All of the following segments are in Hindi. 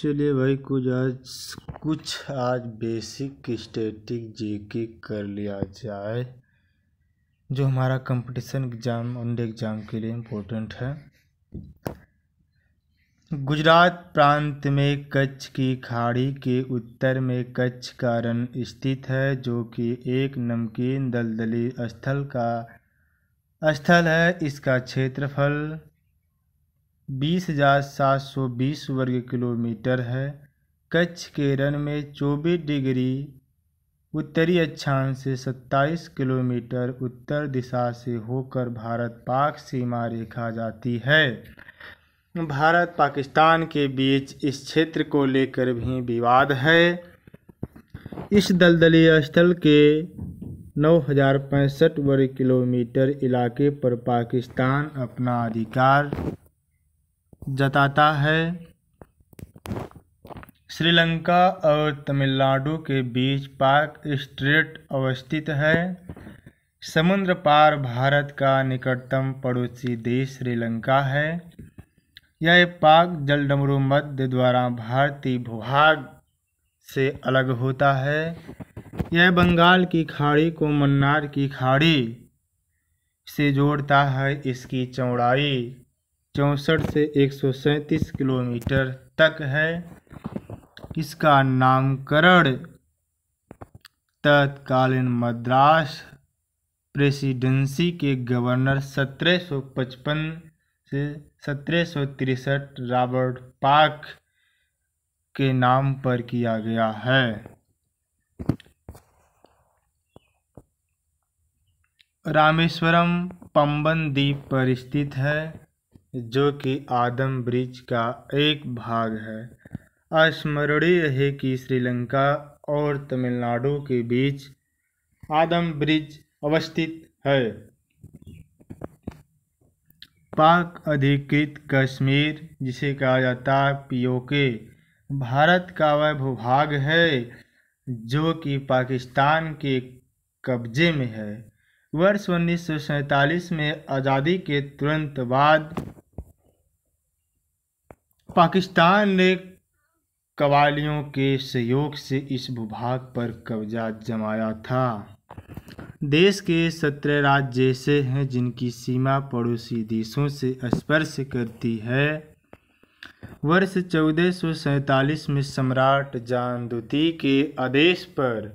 चलिए भाई कुछ आज कुछ आज बेसिक स्टेटिक जीके कर लिया जाए जो हमारा कंपटीशन एग्ज़ाम अंडे एग्ज़ाम के लिए इम्पोर्टेंट है गुजरात प्रांत में कच्छ की खाड़ी के उत्तर में कच्छ का रन स्थित है जो कि एक नमकीन दलदली स्थल का स्थल है इसका क्षेत्रफल बीस हजार सात सौ बीस वर्ग किलोमीटर है कच्छ के रन में चौबीस डिग्री उत्तरी अक्षांश से सत्ताईस किलोमीटर उत्तर दिशा से होकर भारत पाक सीमा रेखा जाती है भारत पाकिस्तान के बीच इस क्षेत्र को लेकर भी विवाद है इस दलदलीय स्थल के नौ हजार पैंसठ वर्ग किलोमीटर इलाके पर पाकिस्तान अपना अधिकार जताता है श्रीलंका और तमिलनाडु के बीच पार्क स्ट्रेट अवस्थित है समुद्र पार भारत का निकटतम पड़ोसी देश श्रीलंका है यह पाक जलडमरू मध्य द्वारा भारतीय भूभाग से अलग होता है यह बंगाल की खाड़ी को मन्नार की खाड़ी से जोड़ता है इसकी चौड़ाई चौंसठ से एक सौ सैंतीस किलोमीटर तक है इसका नामकरण तत्कालीन मद्रास प्रेसिडेंसी के गवर्नर 1755 से सत्रह रॉबर्ट पार्क के नाम पर किया गया है रामेश्वरम पंबन द्वीप पर स्थित है जो कि आदम ब्रिज का एक भाग है अस्मरणीय है कि श्रीलंका और तमिलनाडु के बीच आदम ब्रिज अवस्थित है पाक अधिकृत कश्मीर जिसे कहा जाता है पीओके भारत का वह भूभाग है जो कि पाकिस्तान के कब्जे में है वर्ष उन्नीस में आज़ादी के तुरंत बाद पाकिस्तान ने कवालियों के सहयोग से इस भूभाग पर कब्जा जमाया था देश के सत्रह राज्य ऐसे हैं जिनकी सीमा पड़ोसी देशों से स्पर्श करती है वर्ष चौदह में सम्राट जानदुती के आदेश पर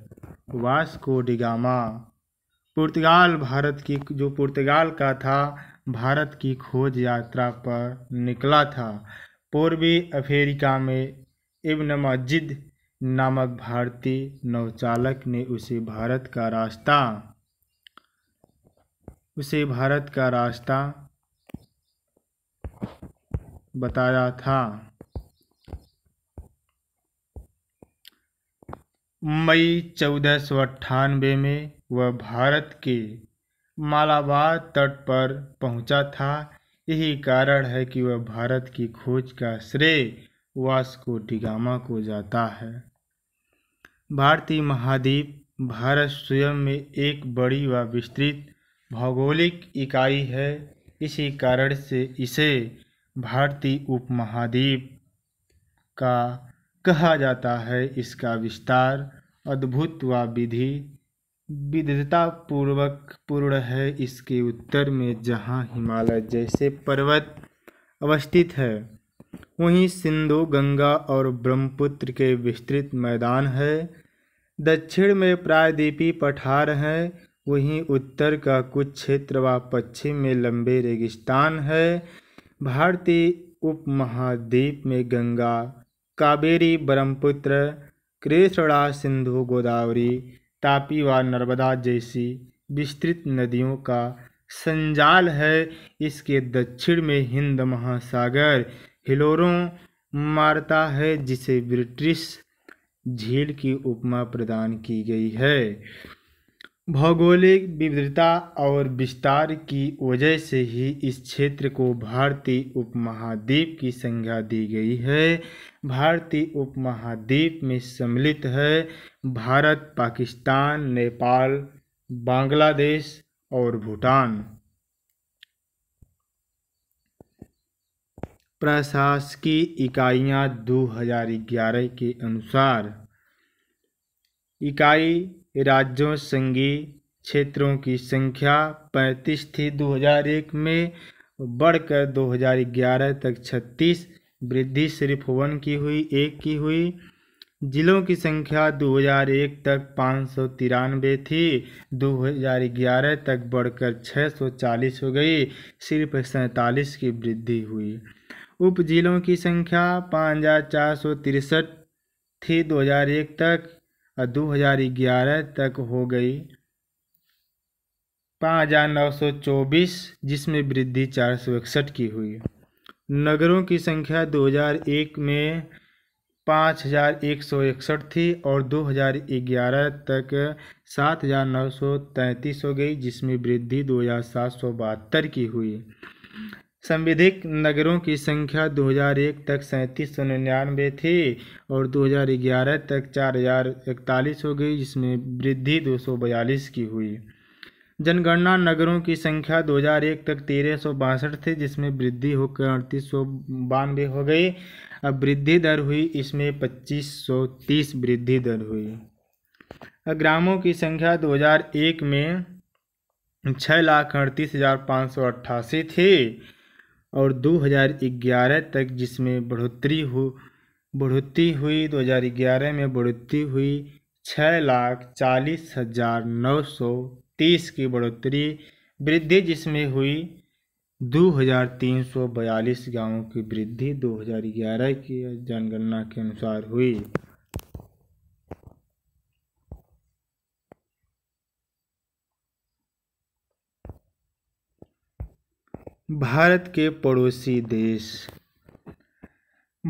वास्को डिगामा पुर्तगाल भारत की जो पुर्तगाल का था भारत की खोज यात्रा पर निकला था पूर्वी अफ्रीका में इब्न मस्जिद नामक भारतीय नौचालक ने उसे भारत का रास्ता उसे भारत का रास्ता बताया था मई चौदह सौ अट्ठानबे में वह भारत के मालाबार तट पर पहुंचा था यही कारण है कि वह भारत की खोज का श्रेय वास्को डिगामा को जाता है भारतीय महाद्वीप भारत स्वयं में एक बड़ी व विस्तृत भौगोलिक इकाई है इसी कारण से इसे भारतीय उपमहाद्वीप का कहा जाता है इसका विस्तार अद्भुत व विधि पूर्वक पूर्ण है इसके उत्तर में जहाँ हिमालय जैसे पर्वत अवस्थित है वहीं सिंधु गंगा और ब्रह्मपुत्र के विस्तृत मैदान है दक्षिण में प्रायद्वीपी पठार हैं वहीं उत्तर का कुछ क्षेत्र व पश्चिम में लंबे रेगिस्तान है भारतीय उपमहाद्वीप में गंगा कावेरी ब्रह्मपुत्र कृष्णा सिंधु गोदावरी तापी व नर्मदा जैसी विस्तृत नदियों का संजाल है इसके दक्षिण में हिंद महासागर हिलोरों मारता है जिसे ब्रिटिश झील की उपमा प्रदान की गई है भौगोलिक विविधता और विस्तार की वजह से ही इस क्षेत्र को भारतीय उपमहाद्वीप की संज्ञा दी गई है भारतीय उपमहाद्वीप में सम्मिलित है भारत पाकिस्तान नेपाल बांग्लादेश और भूटान प्रशासकीय इकाइयाँ 2011 के अनुसार इकाई राज्यों संघीय क्षेत्रों की संख्या 35 थी 2001 में बढ़कर 2011 तक छत्तीस वृद्धि सिर्फ वन की हुई एक की हुई जिलों की संख्या 2001 तक पाँच थी 2011 तक बढ़कर 640 हो गई सिर्फ सैंतालीस की वृद्धि हुई उप जिलों की संख्या पाँच थी 2001 तक और 2011 तक हो गई पाँच जिसमें वृद्धि चार की हुई नगरों की संख्या 2001 में 5161 थी और 2011 तक 7933 हो गई जिसमें वृद्धि दो की हुई संविधिक नगरों की संख्या 2001 तक सैंतीस सौ निन्यानवे थी और 2011 तक चार हजार इकतालीस हो गई जिसमें वृद्धि 242 की हुई जनगणना नगरों की संख्या 2001 तक तेरह थे जिसमें वृद्धि होकर अड़तीस सौ बानवे हो गई अब वृद्धि दर हुई इसमें 2530 वृद्धि दर हुई ग्रामों की संख्या 2001 में छः लाख अड़तीस हज़ार पाँच सौ अट्ठासी थी और 2011 तक जिसमें बढ़ोतरी हो बढ़ोतरी हुई 2011 में बढ़ोतरी हुई छः लाख चालीस हज़ार नौ सौ तीस की बढ़ोतरी वृद्धि जिसमें हुई 2342 गांवों की वृद्धि 2011 की जनगणना के अनुसार हुई भारत के पड़ोसी देश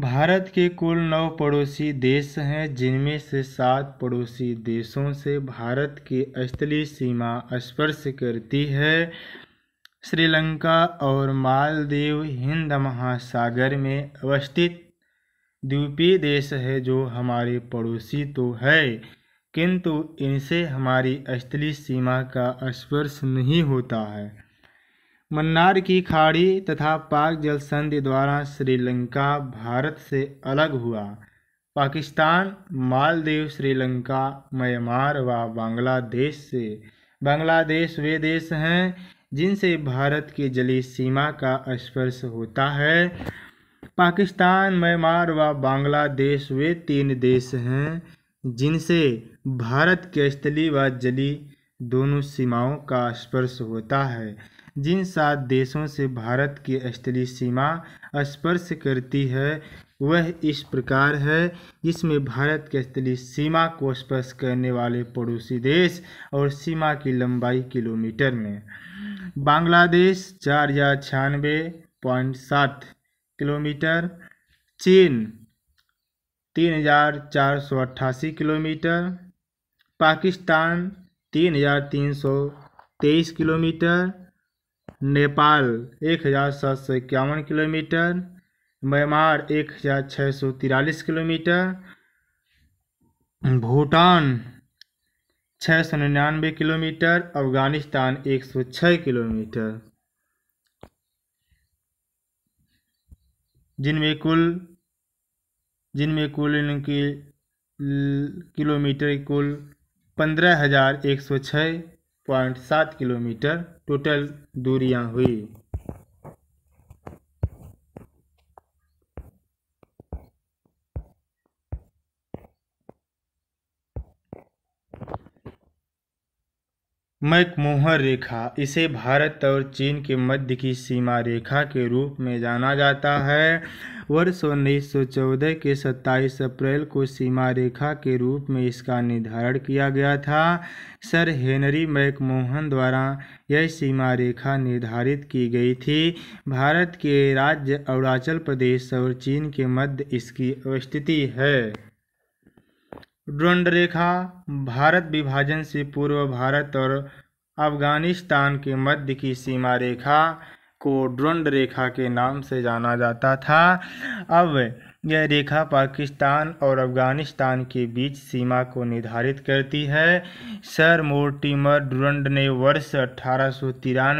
भारत के कुल नौ पड़ोसी देश हैं जिनमें से सात पड़ोसी देशों से भारत की स्थलीय सीमा स्पर्श करती है श्रीलंका और मालदीव हिंद महासागर में अवस्थित द्वीपीय देश है जो हमारे पड़ोसी तो है किंतु इनसे हमारी स्थलीय सीमा का स्पर्श नहीं होता है मन्नार की खाड़ी तथा पाक जल संधि द्वारा श्रीलंका भारत से अलग हुआ पाकिस्तान मालदीव श्रीलंका म्यांमार व बांग्लादेश से बांग्लादेश वे देश हैं जिनसे भारत की जली सीमा का स्पर्श होता है पाकिस्तान म्यांमार व बांग्लादेश वे तीन देश हैं जिनसे भारत के स्थली व जली दोनों सीमाओं का स्पर्श होता है जिन सात देशों से भारत की स्थलीय सीमा स्पर्श करती है वह इस प्रकार है इसमें भारत के स्थलीय सीमा को स्पर्श करने वाले पड़ोसी देश और सीमा की लंबाई किलोमीटर में बांग्लादेश चार हजार छियानवे पॉइंट सात किलोमीटर चीन तीन हजार चार सौ अट्ठासी किलोमीटर पाकिस्तान तीन हजार तीन सौ तेईस किलोमीटर नेपाल एक हज़ार सात सौ इक्यावन किलोमीटर म्यांमार एक हज़ार छः सौ तिरालीस किलोमीटर भूटान छः सौ निन्यानवे किलोमीटर अफगानिस्तान एक सौ छः किलोमीटर जिनमें कुल जिनमें कुल इनकी किलोमीटर कुल पंद्रह हज़ार एक सौ छः पॉइंट सात किलोमीटर टोटल दूरियां हुई मैकमोहन रेखा इसे भारत और चीन के मध्य की सीमा रेखा के रूप में जाना जाता है वर्ष उन्नीस सौ चौदह के सत्ताईस अप्रैल को सीमा रेखा के रूप में इसका निर्धारण किया गया था सर हेनरी मैकमोहन द्वारा यह सीमा रेखा निर्धारित की गई थी भारत के राज्य अरुणाचल प्रदेश और चीन के मध्य इसकी स्थिति है द्वंड रेखा भारत विभाजन से पूर्व भारत और अफगानिस्तान के मध्य की सीमा रेखा को द्वंड रेखा के नाम से जाना जाता था अब यह रेखा पाकिस्तान और अफगानिस्तान के बीच सीमा को निर्धारित करती है सर मोर्टिमर ड्रंड ने वर्ष अठारह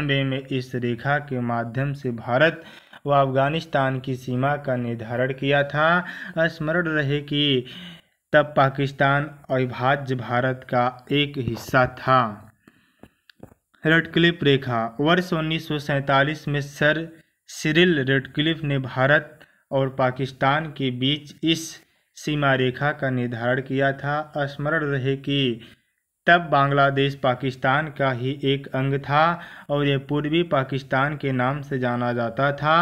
में इस रेखा के माध्यम से भारत व अफगानिस्तान की सीमा का निर्धारण किया था स्मरण रहे कि तब पाकिस्तान अविभाज्य भारत का एक हिस्सा था रेडक्लिफ रेखा वर्ष उन्नीस में सर सिरिल रेडक्लिफ ने भारत और पाकिस्तान के बीच इस सीमा रेखा का निर्धारण किया था स्मरण रहे कि तब बांग्लादेश पाकिस्तान का ही एक अंग था और यह पूर्वी पाकिस्तान के नाम से जाना जाता था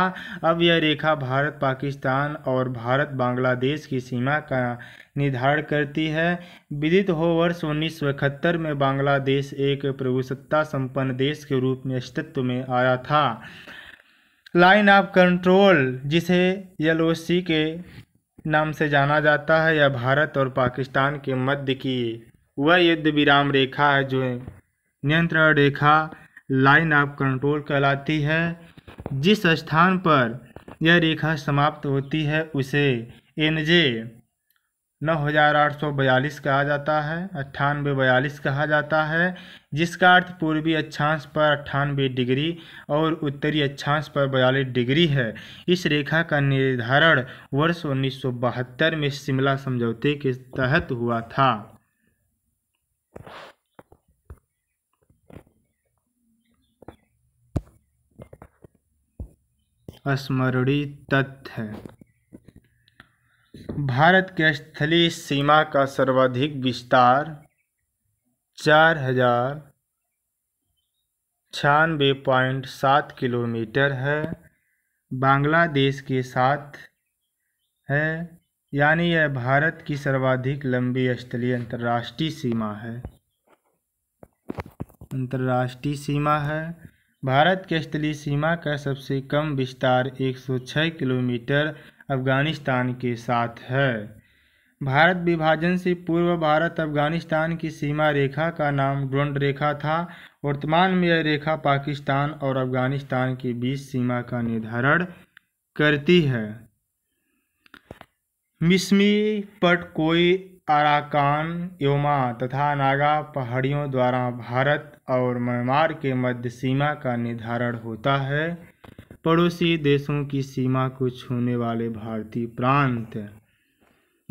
अब यह रेखा भारत पाकिस्तान और भारत बांग्लादेश की सीमा का निर्धारण करती है विदित हो वर्ष उन्नीस में बांग्लादेश एक प्रभुसत्ता संपन्न देश के रूप में अस्तित्व में आया था लाइन ऑफ कंट्रोल जिसे एल के नाम से जाना जाता है यह भारत और पाकिस्तान के मध्य की वह युद्ध विराम रेखा है जो नियंत्रण रेखा लाइन ऑफ कंट्रोल कहलाती है जिस स्थान पर यह रेखा समाप्त होती है उसे एन जे नौ हज़ार आठ सौ बयालीस कहा जाता है अट्ठानबे बयालीस कहा जाता है जिसका अर्थ पूर्वी अक्षांश पर अट्ठानबे डिग्री और उत्तरी अक्षांश पर बयालीस डिग्री है इस रेखा का निर्धारण वर्ष उन्नीस सौ बहत्तर में शिमला समझौते के तहत हुआ था स्मरणीय तथ्य भारत के स्थलीय सीमा का सर्वाधिक विस्तार चार हजार छियानबे पॉइंट सात किलोमीटर है बांग्लादेश के साथ है यानी यह भारत की सर्वाधिक लंबी स्थलीय अंतर्राष्ट्रीय सीमा है अंतर्राष्ट्रीय सीमा है भारत के स्थलीय सीमा का सबसे कम विस्तार 106 किलोमीटर अफगानिस्तान के साथ है भारत विभाजन से पूर्व भारत अफगानिस्तान की सीमा रेखा का नाम ड्रोंड रेखा था वर्तमान में यह रेखा पाकिस्तान और अफगानिस्तान के बीच सीमा का निर्धारण करती है पट कोई अराकान योमा तथा नागा पहाड़ियों द्वारा भारत और म्यांमार के मध्य सीमा का निर्धारण होता है पड़ोसी देशों की सीमा को छूने वाले भारतीय प्रांत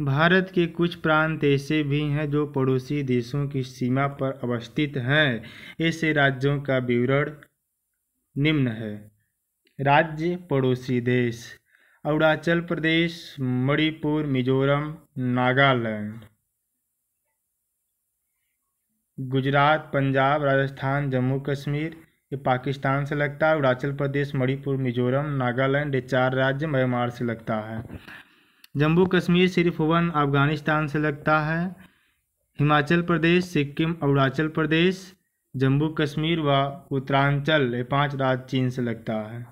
भारत के कुछ प्रांत ऐसे भी हैं जो पड़ोसी देशों की सीमा पर अवस्थित हैं ऐसे राज्यों का विवरण निम्न है राज्य पड़ोसी देश अरुणाचल प्रदेश मणिपुर मिजोरम नागालैंड गुजरात पंजाब राजस्थान जम्मू कश्मीर ये पाकिस्तान से लगता है अरुणाचल प्रदेश मणिपुर मिजोरम नागालैंड ये चार राज्य म्यांमार से लगता है जम्मू कश्मीर सिर्फ वन अफगानिस्तान से लगता है हिमाचल प्रदेश सिक्किम अरुणाचल प्रदेश जम्मू कश्मीर व उत्तरांचल ये पांच राज्य चीन से लगता है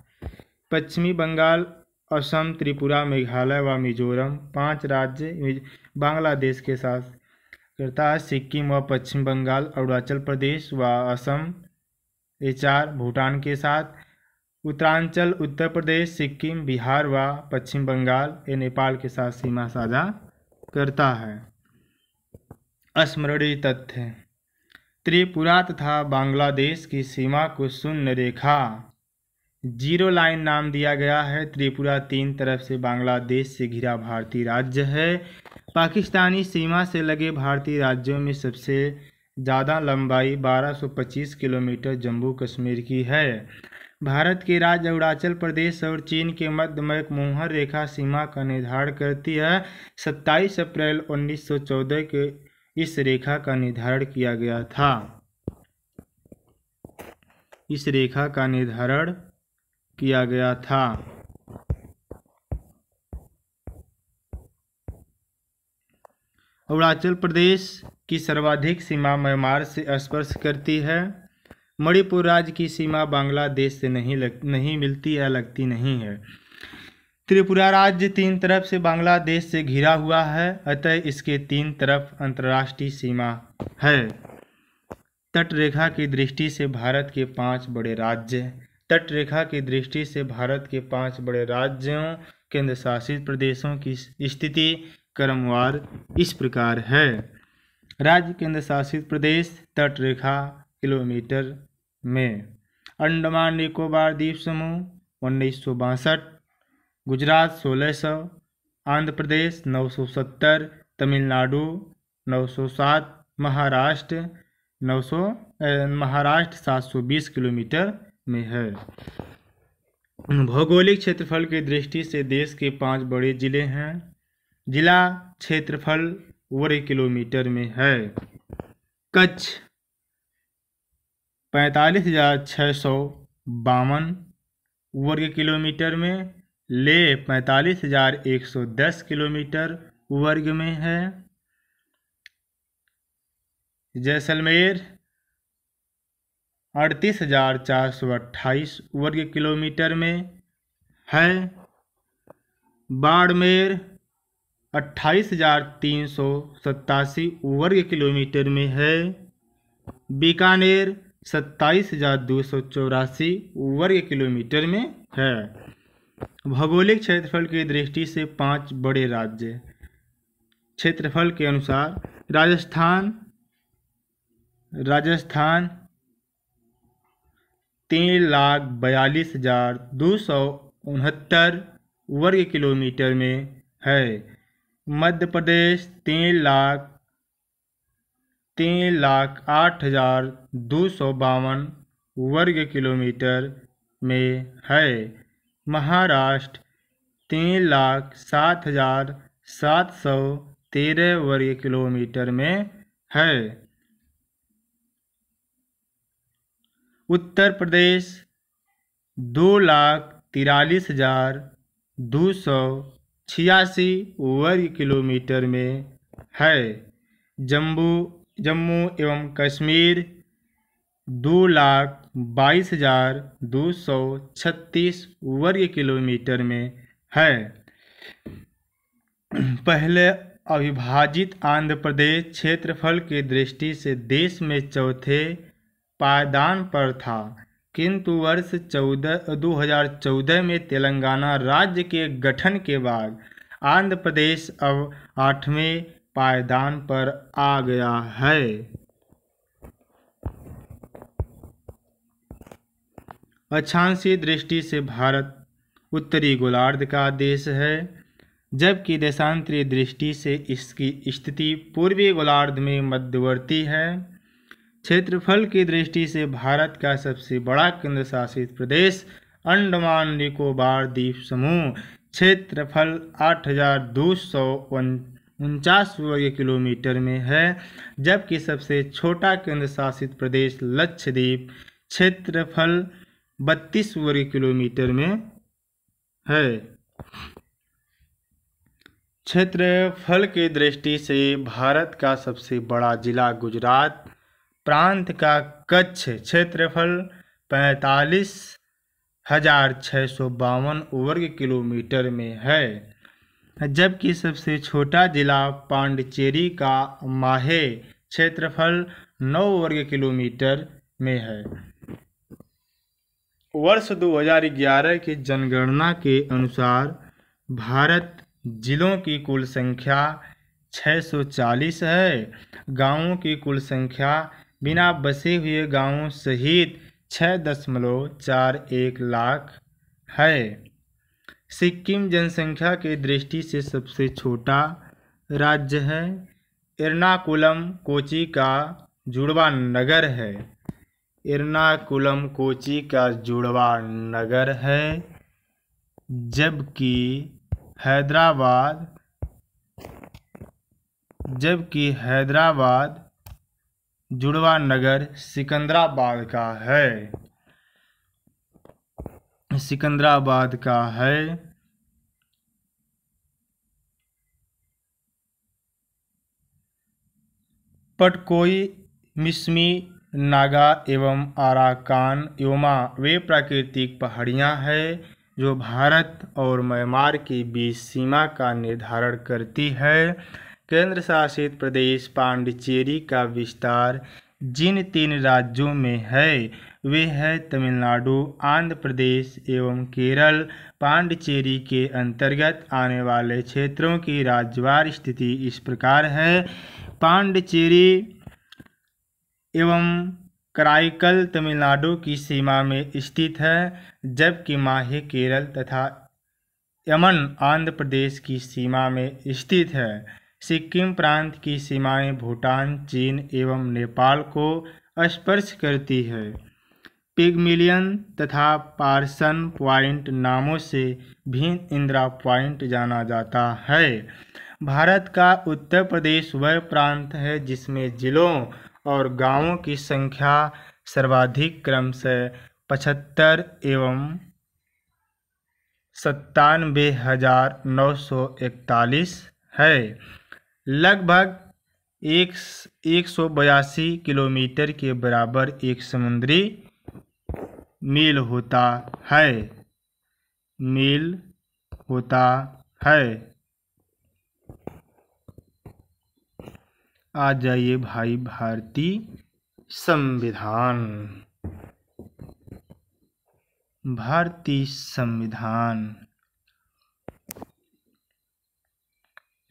पश्चिमी बंगाल असम त्रिपुरा मेघालय व मिजोरम पांच राज्य बांग्लादेश के साथ करता है सिक्किम व पश्चिम बंगाल अरुणाचल प्रदेश व असम ये चार भूटान के साथ उत्तरांचल उत्तर प्रदेश सिक्किम बिहार व पश्चिम बंगाल ये नेपाल के साथ सीमा साझा करता है स्मरणीय तथ्य त्रिपुरा तथा बांग्लादेश की सीमा को शून्य रेखा जीरो लाइन नाम दिया गया है त्रिपुरा तीन तरफ से बांग्लादेश से घिरा भारतीय राज्य है पाकिस्तानी सीमा से लगे भारतीय राज्यों में सबसे ज़्यादा लंबाई 1225 किलोमीटर जम्मू कश्मीर की है भारत के राज्य अरुणाचल प्रदेश और चीन के मध्य में एक मुहर रेखा सीमा का निर्धारण करती है 27 अप्रैल 1914 के इस रेखा का निर्धारण किया गया था इस रेखा का निर्धारण किया गया था अरुणाचल प्रदेश की सर्वाधिक सीमा म्यांमार से स्पर्श करती है मणिपुर राज्य की सीमा बांग्लादेश से नहीं लग नहीं मिलती या लगती नहीं है त्रिपुरा राज्य तीन तरफ से बांग्लादेश से घिरा हुआ है अतः इसके तीन तरफ अंतर्राष्ट्रीय सीमा है तटरेखा की दृष्टि से भारत के पांच बड़े राज्य तट रेखा की दृष्टि से भारत के पांच बड़े राज्यों केंद्र शासित प्रदेशों की स्थिति क्रमवार इस प्रकार है राज्य केंद्र शासित प्रदेश तट रेखा किलोमीटर में अंडमान निकोबार द्वीप समूह उन्नीस सौ बासठ गुजरात सोलह सौ आंध्र प्रदेश नौ सौ सत्तर तमिलनाडु नौ सौ सात महाराष्ट्र नौ सौ महाराष्ट्र सात सौ बीस किलोमीटर में है भौगोलिक क्षेत्रफल की दृष्टि से देश के पांच बड़े जिले हैं जिला क्षेत्रफल वर्ग किलोमीटर में है कच्छ पैंतालीस हजार छः सौ बावन वर्ग किलोमीटर में ले पैंतालीस हजार एक सौ दस किलोमीटर वर्ग में है जैसलमेर अड़तीस हज़ार चार सौ अट्ठाईस वर्ग किलोमीटर में है बाड़मेर अट्ठाईस हज़ार तीन सौ सत्तासी वर्ग किलोमीटर में है बीकानेर सत्ताईस हज़ार दो सौ चौरासी वर्ग किलोमीटर में है भौगोलिक क्षेत्रफल की दृष्टि से पांच बड़े राज्य क्षेत्रफल के अनुसार राजस्थान राजस्थान तीन लाख बयालीस हज़ार दो सौ उनहत्तर वर्ग किलोमीटर में है मध्य प्रदेश तीन लाख तीन लाख आठ हज़ार दो सौ बावन वर्ग किलोमीटर में है महाराष्ट्र तीन लाख सात हज़ार सात सौ तेरह वर्ग किलोमीटर में है उत्तर प्रदेश दो लाख तिरालीस हज़ार दो सौ छियासी वर्ग किलोमीटर में है जम्मू जम्मू एवं कश्मीर दो लाख बाईस हज़ार दो सौ छत्तीस वर्ग किलोमीटर में है पहले अविभाजित आंध्र प्रदेश क्षेत्रफल की दृष्टि से देश में चौथे पायदान पर था किंतु वर्ष चौदह दो हजार चौदह में तेलंगाना राज्य के गठन के बाद आंध्र प्रदेश अब आठवें पायदान पर आ गया है अक्षांशीय दृष्टि से भारत उत्तरी गोलार्ध का देश है जबकि देशांतरीय दृष्टि से इसकी स्थिति पूर्वी गोलार्ध में मध्यवर्ती है क्षेत्रफल की दृष्टि से भारत का सबसे बड़ा केंद्र शासित प्रदेश अंडमान निकोबार द्वीप समूह क्षेत्रफल आठ हजार दो सौ उनचास वर्ग किलोमीटर में है जबकि सबसे छोटा केंद्र शासित प्रदेश लक्षद्वीप क्षेत्रफल बत्तीस वर्ग किलोमीटर में है क्षेत्रफल की दृष्टि से भारत का सबसे बड़ा जिला गुजरात प्रांत का कच्छ क्षेत्रफल पैंतालीस हजार छः सौ बावन वर्ग किलोमीटर में है जबकि सबसे छोटा जिला पांडिचेरी का माहे क्षेत्रफल नौ वर्ग किलोमीटर में है वर्ष 2011 की जनगणना के अनुसार भारत जिलों की कुल संख्या 640 है गांवों की कुल संख्या बिना बसे हुए गांवों सहित छः दशमलव चार एक लाख है सिक्किम जनसंख्या के दृष्टि से सबसे छोटा राज्य है एर्नाकुलम कोची का जुड़वा नगर है एर्नाकुलम कोची का जुड़वा नगर है जबकि हैदराबाद जबकि हैदराबाद जुड़वा नगर सिकंदराबाद का है सिकंदराबाद का है पटकोई मिस्मी नागा एवं आराकान योमा वे प्राकृतिक पहाड़ियां हैं जो भारत और म्यांमार के बीच सीमा का निर्धारण करती है केंद्र शासित प्रदेश पांडिचेरी का विस्तार जिन तीन राज्यों में है वे है तमिलनाडु आंध्र प्रदेश एवं केरल पांडिचेरी के अंतर्गत आने वाले क्षेत्रों की राज्यवार स्थिति इस प्रकार है पांडिचेरी एवं कराइकल तमिलनाडु की सीमा में स्थित है जबकि माहे केरल तथा यमन आंध्र प्रदेश की सीमा में स्थित है सिक्किम प्रांत की सीमाएं भूटान चीन एवं नेपाल को स्पर्श करती है पिगमिलियन तथा पार्सन पॉइंट नामों से भी इंदिरा पॉइंट जाना जाता है भारत का उत्तर प्रदेश वह प्रांत है जिसमें जिलों और गांवों की संख्या सर्वाधिक क्रम से पचहत्तर एवं सत्तानवे हज़ार नौ सौ इकतालीस है लगभग एक एक सौ बयासी किलोमीटर के बराबर एक समुद्री मील होता है मील होता है आ जाइए भाई भारतीय संविधान भारतीय संविधान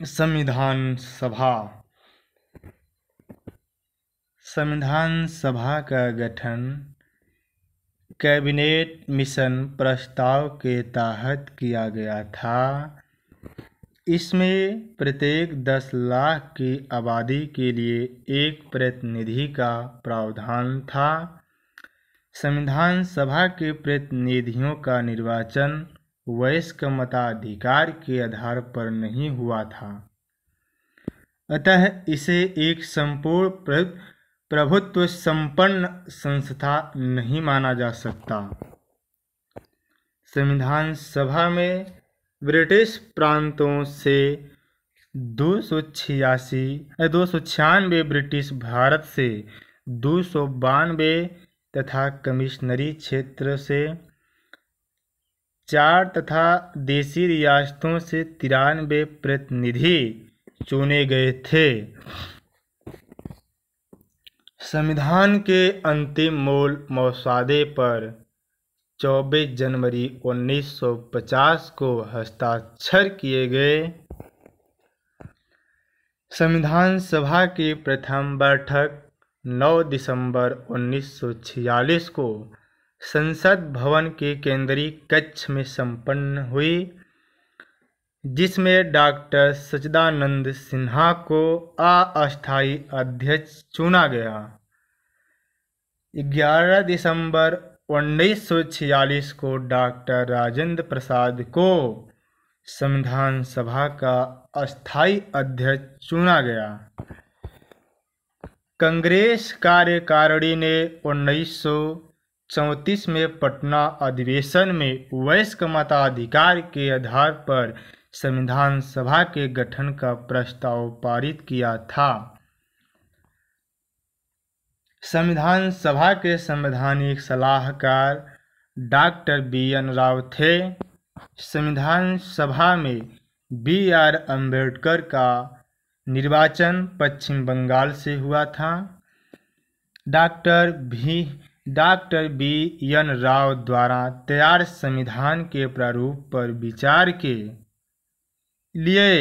संविधान सभा संविधान सभा का गठन कैबिनेट मिशन प्रस्ताव के तहत किया गया था इसमें प्रत्येक दस लाख की आबादी के लिए एक प्रतिनिधि का प्रावधान था संविधान सभा के प्रतिनिधियों का निर्वाचन वयस्क मताधिकार के आधार पर नहीं हुआ था अतः इसे एक संपूर्ण प्रभुत्व संपन्न संस्था नहीं माना जा सकता संविधान सभा में ब्रिटिश प्रांतों से दो सौ छियासी दो सौ छियानवे ब्रिटिश भारत से दो सौ बानवे तथा कमिश्नरी क्षेत्र से चार तथा देसी रियासतों से तिरानवे प्रतिनिधि चुने गए थे संविधान के अंतिम मूल मौसादे पर 24 जनवरी 1950 को हस्ताक्षर किए गए संविधान सभा की प्रथम बैठक 9 दिसंबर 1946 को संसद भवन के केंद्रीय कक्ष में संपन्न हुई जिसमें डॉक्टर सचिदानंद सिन्हा को अस्थायी अध्यक्ष चुना गया 11 दिसंबर उन्नीस को डॉक्टर राजेंद्र प्रसाद को संविधान सभा का अस्थायी अध्यक्ष चुना गया कांग्रेस कार्यकारिणी ने उन्नीस चौंतीस में पटना अधिवेशन में वयस्क मताधिकार के आधार पर संविधान सभा के गठन का प्रस्ताव पारित किया था संविधान सभा के संवैधानिक सलाहकार डॉक्टर बी एन राव थे संविधान सभा में बी आर अम्बेडकर का निर्वाचन पश्चिम बंगाल से हुआ था डॉक्टर भी डॉक्टर बी एन राव द्वारा तैयार संविधान के प्रारूप पर विचार के लिए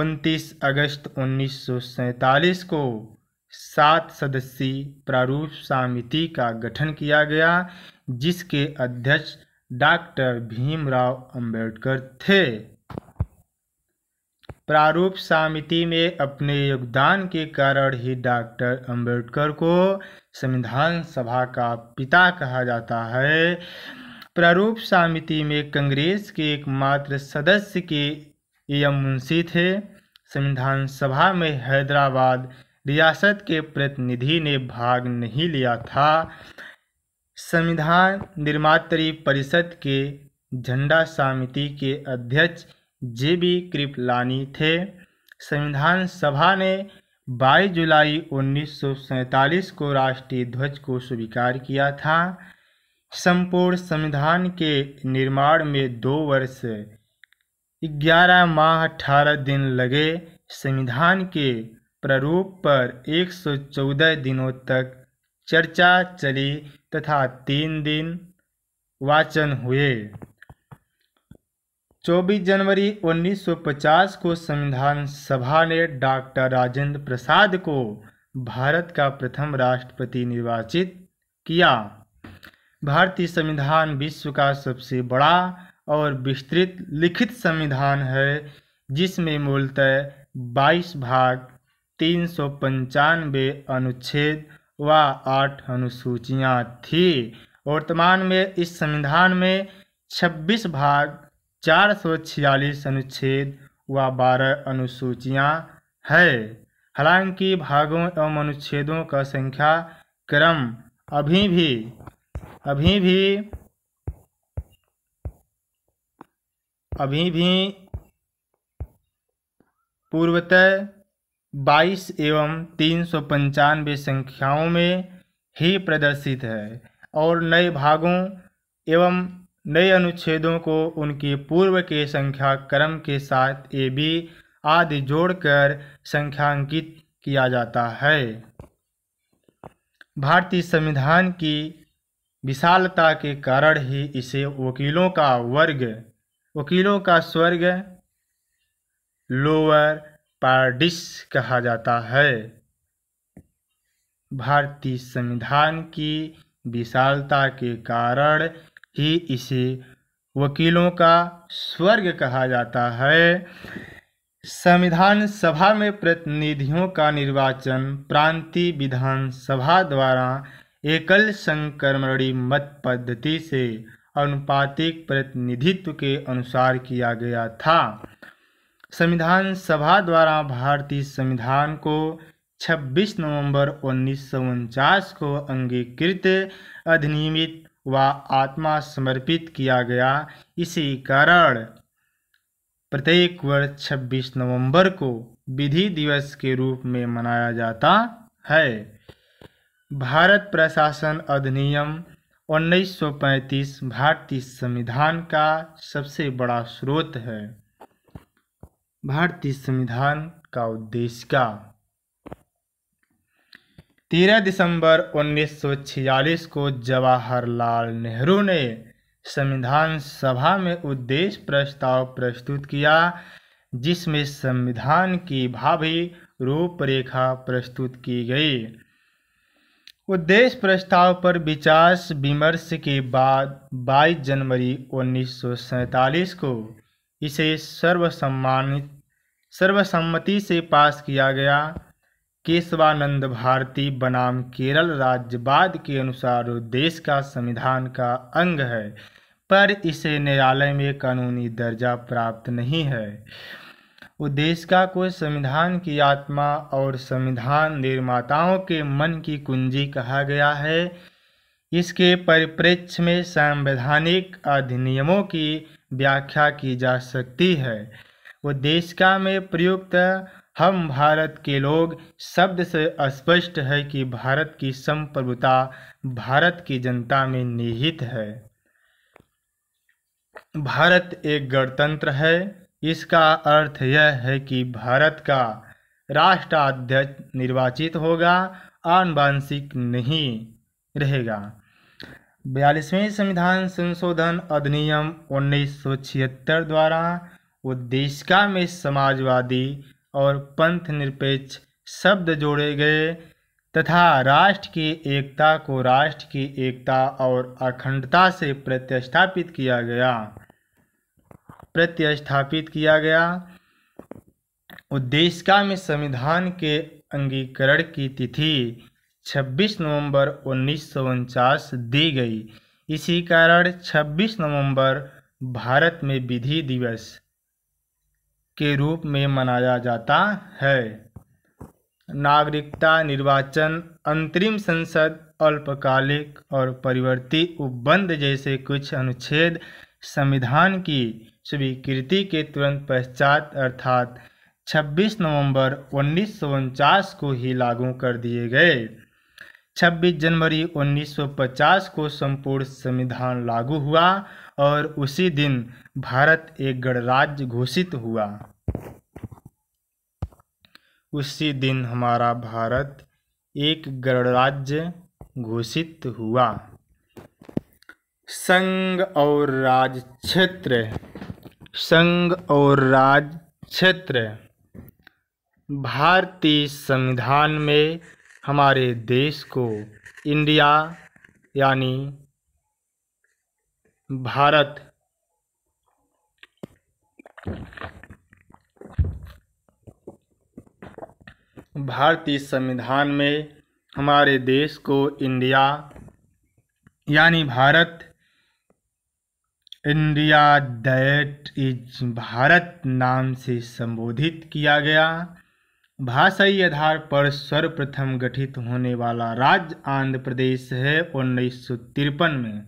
29 अगस्त उन्नीस को सात सदस्यीय प्रारूप समिति का गठन किया गया जिसके अध्यक्ष डॉक्टर भीमराव अंबेडकर थे प्रारूप समिति में अपने योगदान के कारण ही डॉक्टर अंबेडकर को संविधान सभा का पिता कहा जाता है प्रारूप समिति में कांग्रेस के एकमात्र सदस्य के एम मुंशी थे संविधान सभा में हैदराबाद रियासत के प्रतिनिधि ने भाग नहीं लिया था संविधान निर्मात परिषद के झंडा समिति के अध्यक्ष जे बी कृपलानी थे संविधान सभा ने 22 जुलाई उन्नीस को राष्ट्रीय ध्वज को स्वीकार किया था संपूर्ण संविधान के निर्माण में दो वर्ष ग्यारह माह अठारह दिन लगे संविधान के प्रारूप पर 114 दिनों तक चर्चा चली तथा तीन दिन वाचन हुए 24 जनवरी 1950 को संविधान सभा ने डॉक्टर राजेंद्र प्रसाद को भारत का प्रथम राष्ट्रपति निर्वाचित किया भारतीय संविधान विश्व का सबसे बड़ा और विस्तृत लिखित संविधान है जिसमें मूलतः 22 भाग तीन सौ पंचानवे अनुच्छेद व आठ अनुसूचियाँ थी वर्तमान में इस संविधान में 26 भाग चार सौ छियालीस अनुच्छेद व बारह अनुसूचियाँ है हालांकि भागों एवं अनुच्छेदों का संख्या क्रम अभी भी अभी भी अभी भी पूर्वतः बाईस एवं तीन सौ पंचानवे संख्याओं में ही प्रदर्शित है और नए भागों एवं नए अनुच्छेदों को उनके पूर्व के संख्या क्रम के साथ ए बी आदि जोड़कर संख्यांकित किया जाता है भारतीय संविधान की विशालता के कारण ही इसे वकीलों का वर्ग वकीलों का स्वर्ग लोअर पार्डिस कहा जाता है भारतीय संविधान की विशालता के कारण ही इसे वकीलों का स्वर्ग कहा जाता है संविधान सभा में प्रतिनिधियों का निर्वाचन प्रांतीय विधानसभा द्वारा एकल संक्रमणी मत पद्धति से अनुपातिक प्रतिनिधित्व के अनुसार किया गया था संविधान सभा द्वारा भारतीय संविधान को 26 नवंबर उन्नीस को अंगीकृत अधिनियमित व आत्मा समर्पित किया गया इसी कारण प्रत्येक वर्ष 26 नवंबर को विधि दिवस के रूप में मनाया जाता है भारत प्रशासन अधिनियम 1935 भारतीय संविधान का सबसे बड़ा स्रोत है भारतीय संविधान का उद्देश्य का तेरह दिसंबर 1946 को जवाहरलाल नेहरू ने संविधान सभा में उद्देश्य प्रस्ताव प्रस्तुत किया जिसमें संविधान की भावी रूपरेखा प्रस्तुत की गई उद्देश्य प्रस्ताव पर विचार विमर्श के बाद 22 जनवरी 1947 को इसे सर्वसम्मानित सर्वसम्मति से पास किया गया केशवानंद भारती बनाम केरल राज्यवाद के अनुसार देश का संविधान का अंग है पर इसे न्यायालय में कानूनी दर्जा प्राप्त नहीं है देश का कोई संविधान की आत्मा और संविधान निर्माताओं के मन की कुंजी कहा गया है इसके परिप्रेक्ष्य में संवैधानिक अधिनियमों की व्याख्या की जा सकती है उद्देशिका में प्रयुक्त हम भारत के लोग शब्द से स्पष्ट है कि भारत की संप्रभुता भारत की जनता में निहित है भारत एक गणतंत्र है इसका अर्थ यह है कि भारत का राष्ट्राध्यक्ष निर्वाचित होगा आनुवांशिक नहीं रहेगा बयालीसवें संविधान संशोधन अधिनियम उन्नीस द्वारा उद्देशिका में समाजवादी और पंथ निरपेक्ष शब्द जोड़े गए तथा राष्ट्र की एकता को राष्ट्र की एकता और अखंडता से प्रत्यस्थापित किया गया प्रत्यस्थापित किया गया उद्देश्य में संविधान के अंगीकरण की तिथि 26 नवंबर उन्नीस दी गई इसी कारण 26 नवंबर भारत में विधि दिवस के रूप में मनाया जाता है नागरिकता निर्वाचन अंतरिम संसद अल्पकालिक और परिवर्ती उपबंध जैसे कुछ अनुच्छेद संविधान की स्वीकृति के तुरंत पश्चात अर्थात 26 नवंबर उन्नीस को ही लागू कर दिए गए 26 जनवरी 1950 को संपूर्ण संविधान लागू हुआ और उसी दिन भारत एक गणराज्य घोषित हुआ उसी दिन हमारा भारत एक गणराज्य घोषित हुआ संघ और राज क्षेत्र संघ और राज क्षेत्र भारतीय संविधान में हमारे देश को इंडिया यानी भारत भारतीय संविधान में हमारे देश को इंडिया यानी भारत इंडिया दैट इज भारत नाम से संबोधित किया गया भाषाई आधार पर सर्वप्रथम गठित होने वाला राज्य आंध्र प्रदेश है उन्नीस में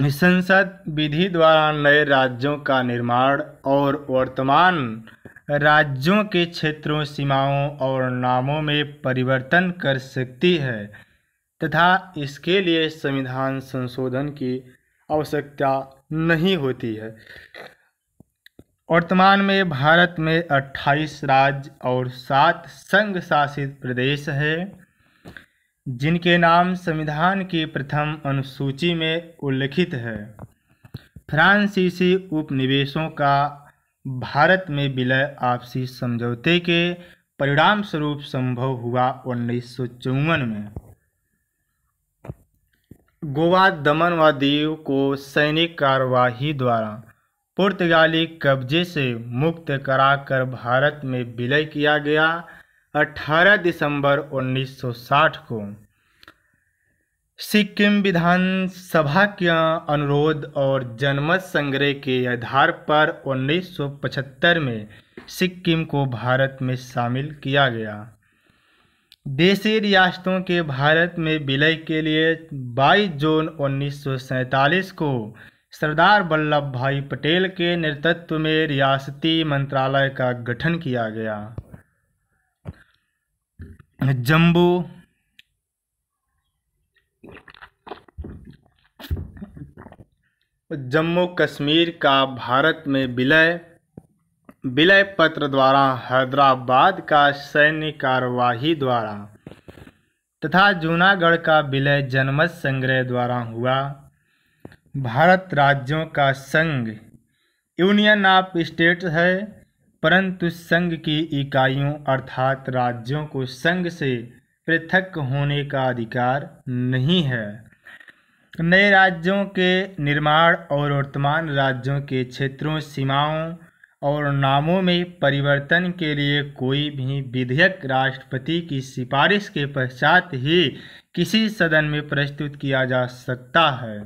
संसद विधि द्वारा नए राज्यों का निर्माण और वर्तमान राज्यों के क्षेत्रों सीमाओं और नामों में परिवर्तन कर सकती है तथा इसके लिए संविधान संशोधन की आवश्यकता नहीं होती है वर्तमान में भारत में 28 राज्य और सात संघ शासित प्रदेश हैं जिनके नाम संविधान की प्रथम अनुसूची में उल्लिखित है फ्रांसीसी उपनिवेशों का भारत में विलय आपसी समझौते के परिणाम स्वरूप संभव हुआ उन्नीस में गोवा दमन व दीव को सैनिक कार्यवाही द्वारा पुर्तगाली कब्जे से मुक्त कराकर भारत में विलय किया गया 18 दिसंबर 1960 को सिक्किम विधानसभा के अनुरोध और जनमत संग्रह के आधार पर 1975 में सिक्किम को भारत में शामिल किया गया देशी रियासतों के भारत में विलय के लिए 22 जून 1947 को सरदार वल्लभ भाई पटेल के नेतृत्व में रियासती मंत्रालय का गठन किया गया जंबो जम्मू कश्मीर का भारत में विलय विलय पत्र द्वारा हैदराबाद का सैन्य कार्यवाही द्वारा तथा जूनागढ़ का विलय जनमत संग्रह द्वारा हुआ भारत राज्यों का संघ यूनियन ऑफ स्टेट्स है परंतु संघ की इकाइयों अर्थात राज्यों को संघ से पृथक होने का अधिकार नहीं है नए राज्यों के निर्माण और वर्तमान राज्यों के क्षेत्रों सीमाओं और नामों में परिवर्तन के लिए कोई भी विधेयक राष्ट्रपति की सिफारिश के पश्चात ही किसी सदन में प्रस्तुत किया जा सकता है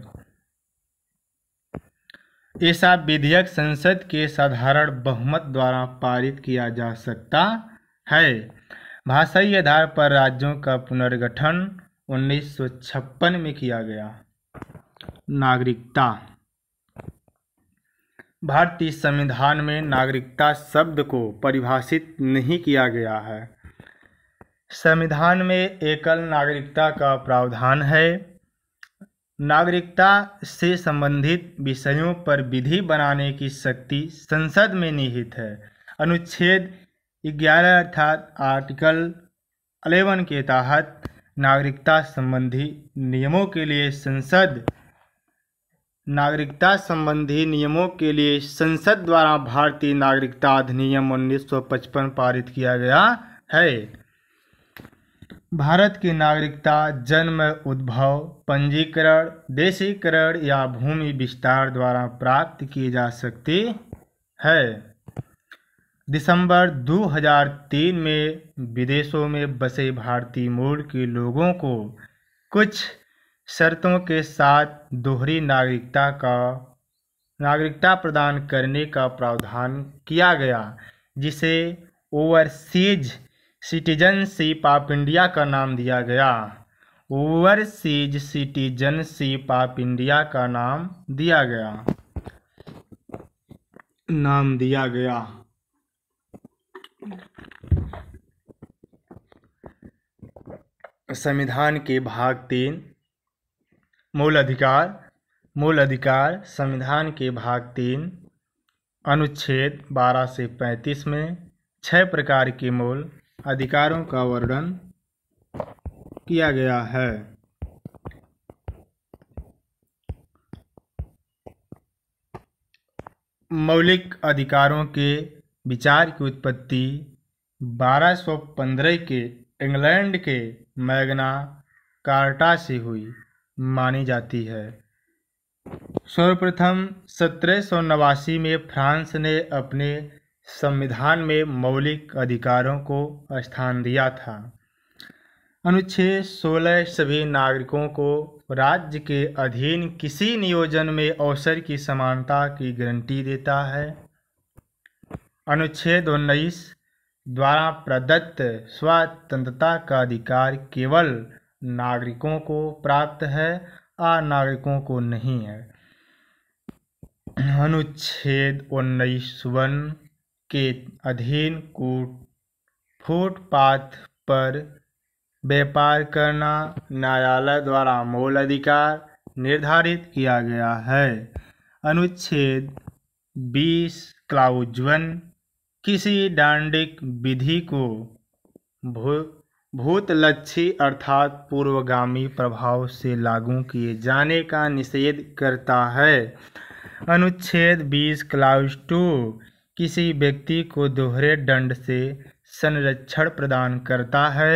ऐसा विधेयक संसद के साधारण बहुमत द्वारा पारित किया जा सकता है भाषाई आधार पर राज्यों का पुनर्गठन उन्नीस में किया गया नागरिकता भारतीय संविधान में नागरिकता शब्द को परिभाषित नहीं किया गया है संविधान में एकल नागरिकता का प्रावधान है नागरिकता से संबंधित विषयों पर विधि बनाने की शक्ति संसद में निहित है अनुच्छेद ग्यारह अर्थात आर्टिकल अलेवन के तहत नागरिकता संबंधी नियमों के लिए संसद नागरिकता संबंधी नियमों के लिए संसद द्वारा भारतीय नागरिकता अधिनियम 1955 पारित किया गया है भारत की नागरिकता जन्म उद्भव पंजीकरण देशीकरण या भूमि विस्तार द्वारा प्राप्त की जा सकती है दिसंबर 2003 में विदेशों में बसे भारतीय मूल के लोगों को कुछ शर्तों के साथ दोहरी नागरिकता का नागरिकता प्रदान करने का प्रावधान किया गया जिसे ओवरसीज सिटीजनशिप ऑफ इंडिया का नाम दिया गया ओवरसीज सिटीजनशिप ऑफ इंडिया का नाम दिया गया नाम दिया गया संविधान के भाग तीन मूल अधिकार मूल अधिकार संविधान के भाग तीन अनुच्छेद 12 से 35 में छह प्रकार के मूल अधिकारों का वर्णन किया गया है मौलिक अधिकारों के विचार की उत्पत्ति 1215 के इंग्लैंड के मैग्ना कार्टा से हुई मानी जाती है सर्वप्रथम सत्रह में फ्रांस ने अपने संविधान में मौलिक अधिकारों को स्थान दिया था अनुच्छेद 16 सभी नागरिकों को राज्य के अधीन किसी नियोजन में अवसर की समानता की गारंटी देता है अनुच्छेद उन्नीस द्वारा प्रदत्त स्वतंत्रता का अधिकार केवल नागरिकों को प्राप्त है आ नागरिकों को नहीं है अनुच्छेद उन्नीस वन के अधीन कूट फुटपाथ पर व्यापार करना न्यायालय द्वारा मूल अधिकार निर्धारित किया गया है अनुच्छेद बीस क्लाउज वन किसी डांडिक विधि को भू भूतलक्षी अर्थात पूर्वगामी प्रभाव से लागू किए जाने का निषेध करता है अनुच्छेद बीस क्लाउज टू किसी व्यक्ति को दोहरे दंड से संरक्षण प्रदान करता है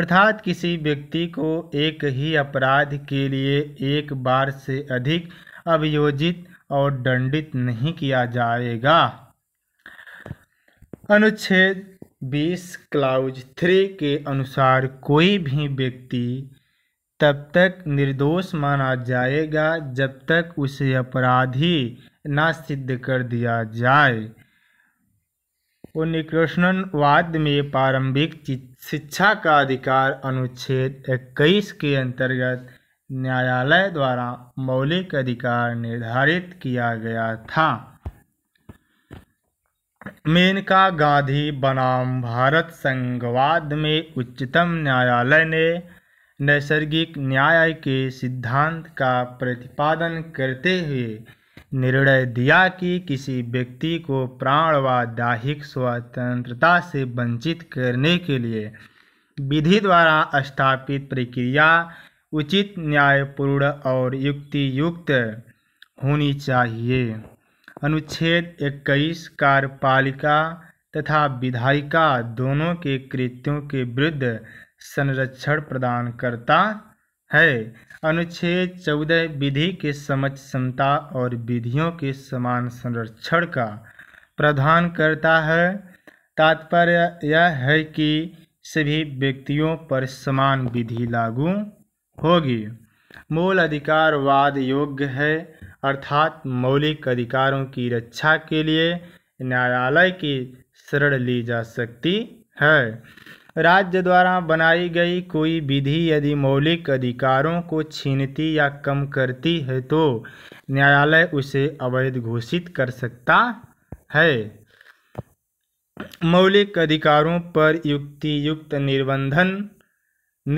अर्थात किसी व्यक्ति को एक ही अपराध के लिए एक बार से अधिक अभियोजित और दंडित नहीं किया जाएगा अनुच्छेद 20 क्लाउज थ्री के अनुसार कोई भी व्यक्ति तब तक निर्दोष माना जाएगा जब तक उसे अपराधी ना सिद्ध कर दिया जाए उन्नीकृष्णनवाद में प्रारंभिक शिक्षा का अधिकार अनुच्छेद इक्कीस के अंतर्गत न्यायालय द्वारा मौलिक अधिकार निर्धारित किया गया था मेनका गांधी बनाम भारत संघवाद में उच्चतम न्यायालय ने नैसर्गिक न्याय के सिद्धांत का प्रतिपादन करते हुए निर्णय दिया कि किसी व्यक्ति को प्राण व दाहिक स्वतंत्रता से वंचित करने के लिए विधि द्वारा स्थापित प्रक्रिया उचित न्यायपूर्ण और युक्ति युक्त होनी चाहिए अनुच्छेद 21 कार्यपालिका तथा विधायिका दोनों के कृत्यों के विरुद्ध संरक्षण प्रदान करता है अनुच्छेद चौदह विधि के समझ समता और विधियों के समान संरक्षण का प्रदान करता है तात्पर्य यह है कि सभी व्यक्तियों पर समान विधि लागू होगी मूल अधिकार वाद योग्य है अर्थात मौलिक अधिकारों की रक्षा के लिए न्यायालय की शरण ली जा सकती है राज्य द्वारा बनाई गई कोई विधि यदि मौलिक अधिकारों को छीनती या कम करती है तो न्यायालय उसे अवैध घोषित कर सकता है मौलिक अधिकारों पर युक्ति युक्त निर्बंधन